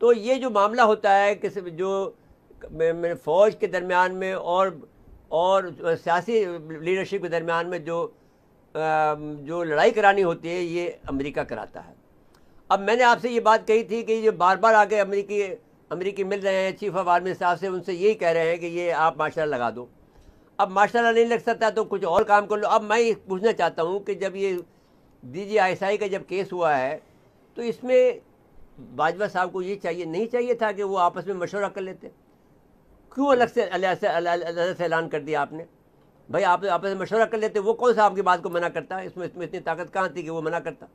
तो ये जो मामला होता है कि जो फौज के दरमियान में और और सियासी लीडरशिप के दरमियान में जो जो लड़ाई करानी होती है ये अमेरिका कराता है अब मैंने आपसे ये बात कही थी कि ये बार बार आके अमेरिकी अमेरिकी मिल रहे हैं चीफ ऑफ आर्मी साहब से उनसे यही कह रहे हैं कि ये आप माशाला लगा दो अब माशाला नहीं लग सकता तो कुछ और काम कर लो अब मैं पूछना चाहता हूँ कि जब ये डी जी आई का जब केस हुआ है तो इसमें बाजवा साहब को ये चाहिए नहीं चाहिए था कि वो आपस में मशवरा कर लेते क्यों अलग से अलग से ऐलान कर दिया आपने भाई आप आपस में मशवरा कर लेते वो कौन सा आपकी बात को मना करता है इसमें इसमें इतनी ताकत कहाँ थी कि वो मना करता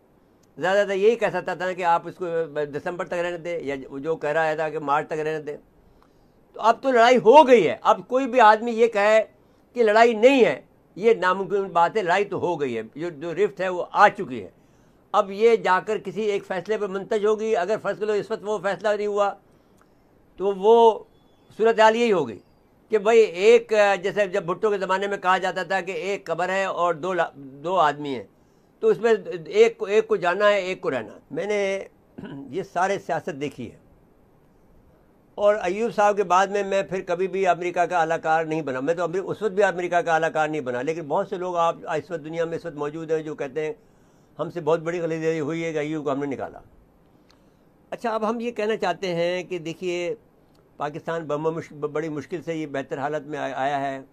ज़्यादा ज़्यादा यही कह सकता था कि आप इसको दिसंबर तक रहने दें या जो कह रहा था कि मार्च तक रहने दें तो अब तो लड़ाई हो गई है अब कोई भी आदमी ये कहे कि लड़ाई नहीं है ये नामुमकिन बात है लड़ाई तो हो गई है जो जो रिफ्ट है वो आ चुकी है अब ये जाकर किसी एक फ़ैसले पर मंतज होगी अगर फ़र्ज़ लो इस वक्त वो फ़ैसला नहीं हुआ तो वो सूरत हाल यही होगी कि भाई एक जैसे जब भुट्टो के ज़माने में कहा जाता था कि एक कबर है और दो दो आदमी हैं तो उसमें एक को एक को जाना है एक को रहना मैंने ये सारे सियासत देखी है और अयूब साहब के बाद में मैं फिर कभी भी अमेरिका का अलाकार नहीं बना मैं तो उस वक्त भी अमेरिका का अलाकार नहीं बना लेकिन बहुत से लोग आप इस वक्त दुनिया में इस वक्त मौजूद हैं जो कहते हैं हमसे बहुत बड़ी गलती हुई है आई को हमने निकाला अच्छा अब हम ये कहना चाहते हैं कि देखिए पाकिस्तान बड़ी मुश्किल से ये बेहतर हालत में आया है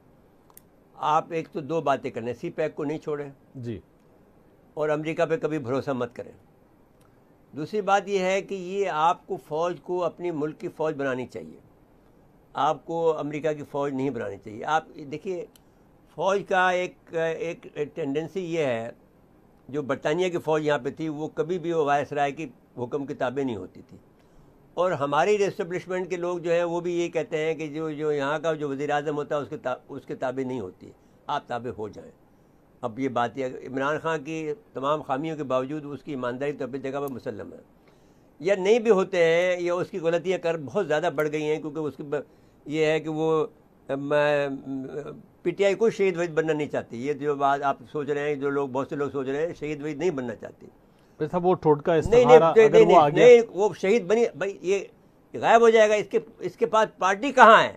आप एक तो दो बातें करें सी पैक को नहीं छोड़ें जी और अमेरिका पे कभी भरोसा मत करें दूसरी बात यह है कि ये आपको फ़ौज को अपनी मुल्क की फ़ौज बनानी चाहिए आपको अमेरिका की फ़ौज नहीं बनानी चाहिए आप देखिए फ़ौज का एक एक टेंडेंसी ये है जो बरतानिया की फ़ौज यहाँ पे थी वो कभी भी वो वायस राय की हुक्म किताबें नहीं होती थी और हमारे इस्टबलिशमेंट के लोग जो हैं वो भी ये कहते हैं कि जो जो यहाँ का जो वज़ी अजम होता है उसके ता, उसके ताबे नहीं होती आप ताबे हो जाएं अब ये बात यह इमरान खान की तमाम खामियों के बावजूद उसकी ईमानदारी तो अपनी जगह पर मुसलम है या नहीं भी होते हैं या उसकी गलतियाँ कर बहुत ज़्यादा बढ़ गई हैं क्योंकि उसकी ये है कि वो पीटीआई को शहीद वहीद बनना नहीं चाहती ये जो बात आप सोच रहे हैं जो लोग बहुत से लोग सोच रहे हैं शहीद वहीद नहीं बनना चाहती साहब वो ठोटका नहीं नहीं नहीं नहीं, नहीं वो शहीद बनी भाई ये गायब हो जाएगा इसके इसके पास पार्टी कहाँ है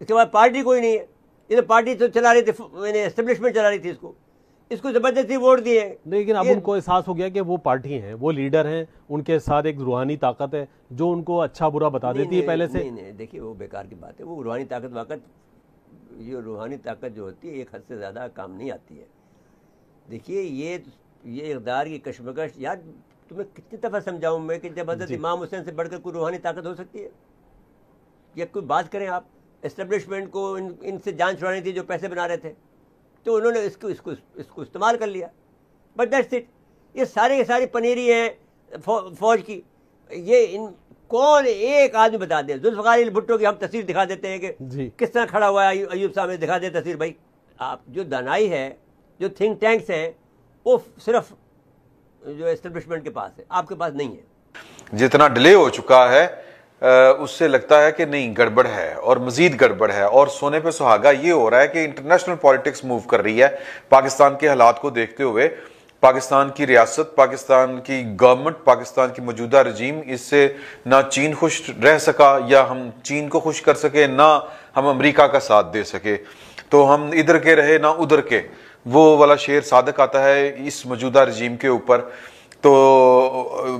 इसके पास पार्टी कोई नहीं है ये तो पार्टी तो चला रही थी मैंने एस्टेब्लिशमेंट चला रही थी इसको इसको जबरदस्ती वोट दिए लेकिन अब उनको एहसास हो गया कि वो पार्टी हैं वो लीडर हैं उनके साथ एक रूहानी ताकत है जो उनको अच्छा बुरा बता देती है पहले से नहीं नहीं देखिए वो बेकार की बात है वो रूहानी ताकत वाकत ये रूहानी ताकत जो होती है एक हद से ज़्यादा काम नहीं आती है देखिए ये ये इकदार की कश्मकश यार तुम्हें कितनी दफ़ा समझाऊँ मैं कि जब हजरत इमाम हुसैन से बढ़कर कोई रूहानी ताकत हो सकती है या कोई बात करें आप इस्टेब्लिशमेंट को इन इनसे जान छुड़ानी थी जो पैसे बना रहे थे तो उन्होंने इसको इसको इसको इस्तेमाल कर लिया बट दैट्स इट ये सारे के सारे पनीरी हैं फौज की ये इन कौन एक आदमी बता दे जुल्फकार भुट्टो की हम तस्वीर दिखा देते हैं कि किस तरह खड़ा हुआ है अयूब साहब ने दिखा दे तस्वीर भाई आप जो दनाई है जो थिंक टैंक्स हैं वो सिर्फ जो एस्टेब्लिशमेंट के पास है आपके पास नहीं है जितना डिले हो चुका है उससे लगता है कि नहीं गड़बड़ है और मजीद गड़बड़ है और सोने पे सुहागा ये हो रहा है कि इंटरनेशनल पॉलिटिक्स मूव कर रही है पाकिस्तान के हालात को देखते हुए पाकिस्तान की रियासत पाकिस्तान की गवर्नमेंट पाकिस्तान की मौजूदा रजीम इससे ना चीन खुश रह सका या हम चीन को खुश कर सके ना हम अमेरिका का साथ दे सके तो हम इधर के रहे ना उधर के वो वाला शेर सादक आता है इस मौजूदा रजीम के ऊपर तो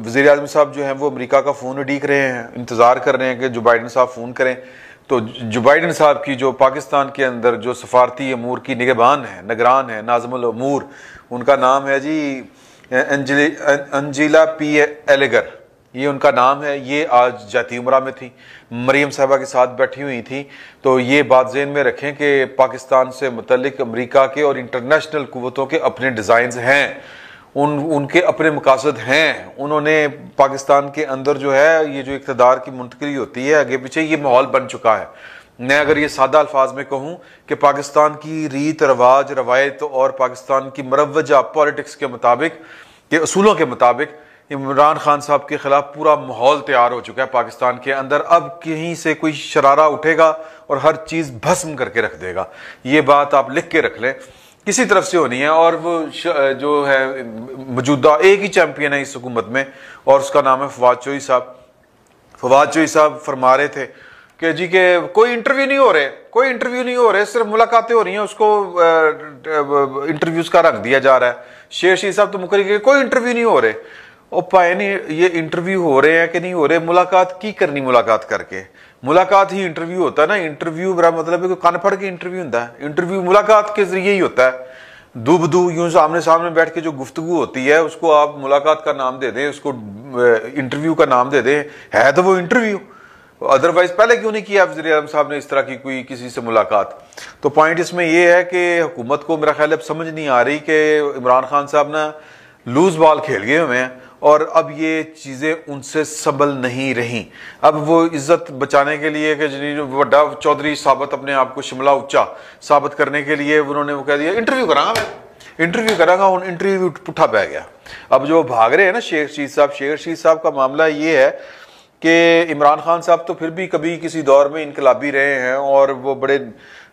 वज़ी अजम साहब जो हैं वो अमेरिका का फ़ोन उडीक रहे हैं इंतज़ार कर रहे हैं कि जो बाइडन साहब फ़ोन करें तो जो बाइडन साहब की जो पाकिस्तान के अंदर जो सफारती अमूर की निगबान है नगरान है नाजमूर उनका नाम है जी अंजिला अं, पी एलेगर ये उनका नाम है ये आज जाती उम्र में थी मरीम साहबा के साथ बैठी हुई थी तो ये बात जहन में रखें कि पाकिस्तान से मुतलिक अमरीका के और इंटरनेशनल कुतों के अपने डिज़ाइन हैं उन उनके अपने मकासद हैं उन्होंने पाकिस्तान के अंदर जो है ये जो इकतदार की मुंतकली होती है आगे पीछे ये माहौल बन चुका है मैं अगर ये सादा अल्फाज में कहूँ कि पाकिस्तान की रीत रवाज रवायत और पाकिस्तान की मरवजा पॉलिटिक्स के मुताबिक के असूलों के मुताबिक इमरान खान साहब के खिलाफ पूरा माहौल तैयार हो चुका है पाकिस्तान के अंदर अब कहीं से कोई शरारा उठेगा और हर चीज़ भस्म करके रख देगा ये बात आप लिख के रख लें किसी तरफ से होनी है और वो जो है मौजूदा एक ही चैम्पियन है इस हुकूमत में और उसका नाम है फवाद चोई साहब फवाद चोई साहब फरमा रहे थे कि जी के कोई इंटरव्यू नहीं हो रहे कोई इंटरव्यू नहीं हो रहे सिर्फ मुलाकातें हो रही हैं उसको इंटरव्यूज का रख दिया जा रहा है शेर शी साहब तो मुकर गए कोई इंटरव्यू नहीं हो रहे और पाए नहीं ये इंटरव्यू हो रहे हैं कि नहीं हो रहे मुलाकात की करनी मुलाकात करके मुलाकात ही इंटरव्यू होता है ना इंटरव्यू मेरा मतलब है कोई कान फड़ के इंटरव्यू होता है इंटरव्यू मुलाकात के जरिए ही होता है दुब दू यूं सामने सामने बैठ के जो गुफ्तगु होती है उसको आप मुलाकात का नाम दे दें उसको इंटरव्यू का नाम दे दें है तो वो इंटरव्यू अदरवाइज पहले क्यों नहीं किया वजी अजम साहब ने इस तरह की कोई किसी से मुलाकात तो पॉइंट इसमें यह है कि हुकूमत को मेरा ख्याल अब समझ नहीं आ रही कि इमरान खान साहब ना लूज बॉल खेल गए हुए हैं और अब ये चीज़ें उनसे सबल नहीं रहीं अब वो इज़्ज़त बचाने के लिए कि वड्डा चौधरी साबित अपने आप को शिमला उच्चा साबित करने के लिए उन्होंने वो कह दिया इंटरव्यू करा मैं इंटरव्यू करांगा उन इंटरव्यू पुठा पै गया अब जो भाग रहे हैं ना शेख शीत साहब शेख शीद साहब का मामला ये है कि इमरान खान साहब तो फिर भी कभी किसी दौर में इनकलाबी रहे हैं और वो बड़े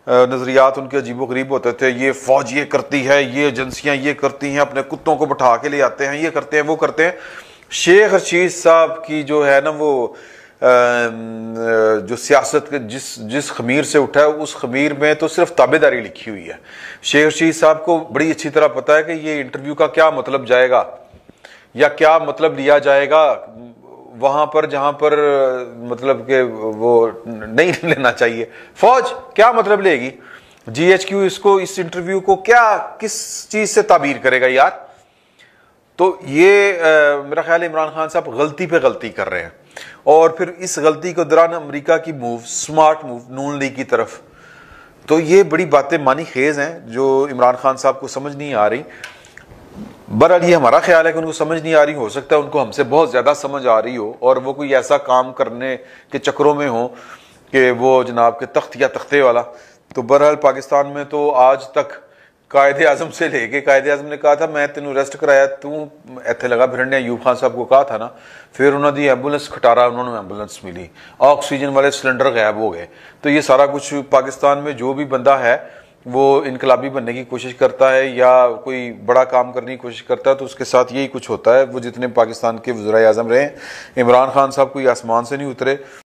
नज़रियात उनके अजीब गरीब होते थे ये फ़ौज ये करती है ये एजेंसियाँ ये करती हैं अपने कुत्तों को बैठा के ले आते हैं ये करते हैं वो करते हैं शेख रशीद साहब की जो है ना वो जो सियासत के जिस जिस खमीर से उठा है उस खमीर में तो सिर्फ ताबेदारी लिखी हुई है शेख रशीद साहब को बड़ी अच्छी तरह पता है कि ये इंटरव्यू का क्या मतलब जाएगा या क्या मतलब लिया जाएगा वहां पर जहां पर मतलब के वो नहीं लेना चाहिए फौज क्या मतलब लेगी जीएचक्यू इसको इस इंटरव्यू को क्या किस चीज से ताबीर करेगा यार तो ये आ, मेरा ख्याल इमरान खान साहब गलती पे गलती कर रहे हैं और फिर इस गलती के दौरान अमेरिका की मूव स्मार्ट मूव नून ली की तरफ तो ये बड़ी बातें मानी खेज हैं जो इमरान खान साहब को समझ नहीं आ रही बहरहाल ये हमारा ख्याल है कि उनको समझ नहीं आ रही हो सकता है उनको हमसे बहुत ज़्यादा समझ आ रही हो और वो कोई ऐसा काम करने के चक्करों में हो कि वो जनाब के तख्त या तख्ते वाला तो बहरहाल पाकिस्तान में तो आज तक कायदे आजम से लेके कायदे आजम ने कहा था मैं तेन अरेस्ट कराया तू इतने लगा फिर ने अयूब खान साहब को कहा था ना फिर उन्होंने एम्बुलेंस खटारा उन्होंने एम्बुलेंस मिली ऑक्सीजन वाले सिलेंडर गायब हो गए तो ये सारा कुछ पाकिस्तान में जो भी बंदा है वो इनकलाबी बनने की कोशिश करता है या कोई बड़ा काम करने की कोशिश करता है तो उसके साथ यही कुछ होता है वो जितने पाकिस्तान के वज्रा अजम रहे इमरान खान साहब कोई आसमान से नहीं उतरे